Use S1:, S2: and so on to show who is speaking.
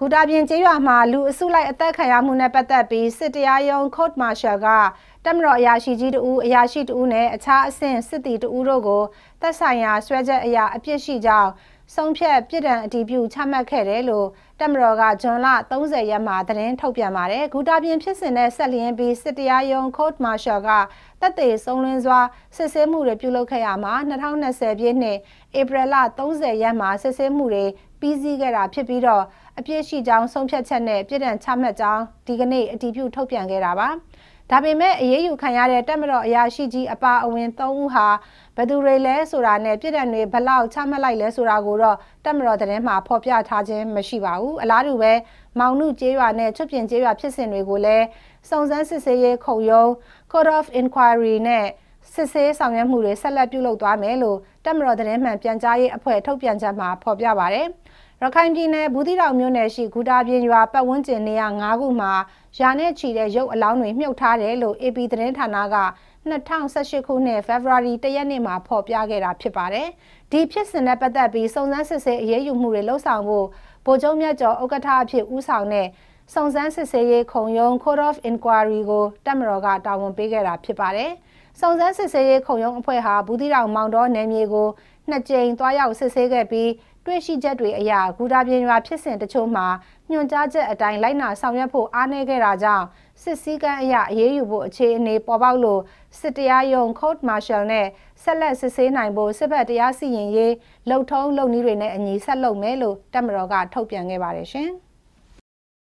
S1: ဂူတာပြင်ကျေးရွာမှာလူအစုလိုက်အသက်ခံရမှုနဲ့ပတ်သက်ပြီးစစ်တရားရုံး court martial ကတမတော်အရာရှိကြီးတူအရာရှိတူနဲ့အခြားအဆင့်စစ်သည်တူတို့ကိုသက်ဆိုင်ရာဆွဲချက်အရာအပြစ်ရှိကြောင်းဆုံးဖြတ်ပြစ်ဒဏ်အတည်ပြုချမှတ်ခဲ့တယ်လို့တမတော်ကဂျွန်လ30ရက်မှာသတင်းထုတ်ပြန်ပါတယ်။ဂူတာပြင်ဖြစ်စဉ်နဲ့ဆက်လျင်းပြီးစစ်တရားရုံး court martial ကတပ်သေးဆုံးလင်းစွာစစ်ဆေးမှုတွေပြုလုပ်ခဲ့ရမှာ2020ပြည့်နှစ်ဧပြီလ30ရက်မှာစစ်ဆေးမှုတွေပြီးစီးခဲ့တာဖြစ်ပြီးတော့အပြစ်ရှိကြောင်းဆုံးဖြတ်ချက်နဲ့ပြည်တံချမှတ်ကြောင်းဒီကနေ့အတည်ပြုထုတ်ပြန်ခဲ့တာပါ။ဒါပေမဲ့အရေးယူခံရတဲ့တက်မတော်အရာရှိကြီးအပါအဝင်၃ဦးဟာဘသူတွေလဲဆိုတာနဲ့ပြည်တံတွေဘလောက်ချမှတ်လိုက်လဲဆိုတာကိုတော့တက်မတော်သတင်းမှာဖော်ပြထားခြင်းမရှိပါဘူး။အလားတူပဲမောင်နှုကျေးရွာနဲ့ချွတ်ပြင်ကျေးရွာဖြစ်စဉ်တွေကိုလည်းစုံစမ်းစစ်ဆေးရေးခုံရုံး Code of Inquiry နဲ့စစ်ဆေးဆောင်ရွက်မှုတွေဆက်လက်ပြုလုပ်သွားမယ်လို့တက်မတော်သတင်းမှန်ပြန်ကြားရေးအဖွဲ့ထုတ်ပြန်ချက်မှာဖော်ပြပါရတယ်။ရခိုင်ပြည်နယ်ဘူးသီးတောင်မြို့နယ်ရှိဂူတာပြင်ရွာပတ်ဝန်းကျင်နေရာ၅ခုမှာယာနဲ့ချီတဲ့ရုပ်အလောင်းတွေမြှုပ်ထားတယ်လို့ AP သတင်းဌာနက2018ခုနှစ် February 1ရက်နေ့မှာဖော်ပြခဲ့တာဖြစ်ပါတယ်။ဒီဖြစ်စဉ်နဲ့ပတ်သက်ပြီးစုံစမ်းစစ်ဆေးအရေးယူမှုတွေလှုပ်ဆောင်ဖို့ဗိုလ်ချုပ်မြတ်ကျော်ဥက္ကဋ္ဌအဖြစ်ဦးဆောင်တဲ့စုံစမ်းစစ်ဆေးရေးခုံရုံး Code of Inquiry ကိုတပ်မတော်ကတာဝန်ပေးခဲ့တာဖြစ်ပါတယ်။စုံစမ်းစစ်ဆေးရေးခုံရုံးအဖွဲ့ဟာဘူးသီးတောင်မောင်တော်နယ်မြေကိုနှစ်ကြိမ်သွားရောက်စစ်ဆေးခဲ့ပြီးတွေ့ရှိချက်တွေအရဂူတာပြင်ရွာဖြစ်စဉ်တချို့မှာညွှန်ကြားချက်အတိုင်းလိုက်နာဆောင်ရွက်ဖို့အားနည်းခဲ့တာကြောင့်စစ်စည်းကမ်းအရအေးအေးယူဖို့အခြေအနေပေါ်ပေါက်လို့စစ်တရားရုံး court martial နဲ့ဆက်လက်စစ်ဆေးနိုင်ဖို့စစ်ဘက်တရားစီရင်ရေးလှုပ်ထုံးလှုပ်နည်းတွေနဲ့အညီဆက်လုပ်မယ်လို့တပ်မတော်ကထုတ်ပြန်ခဲ့ပါတယ်ရှင်။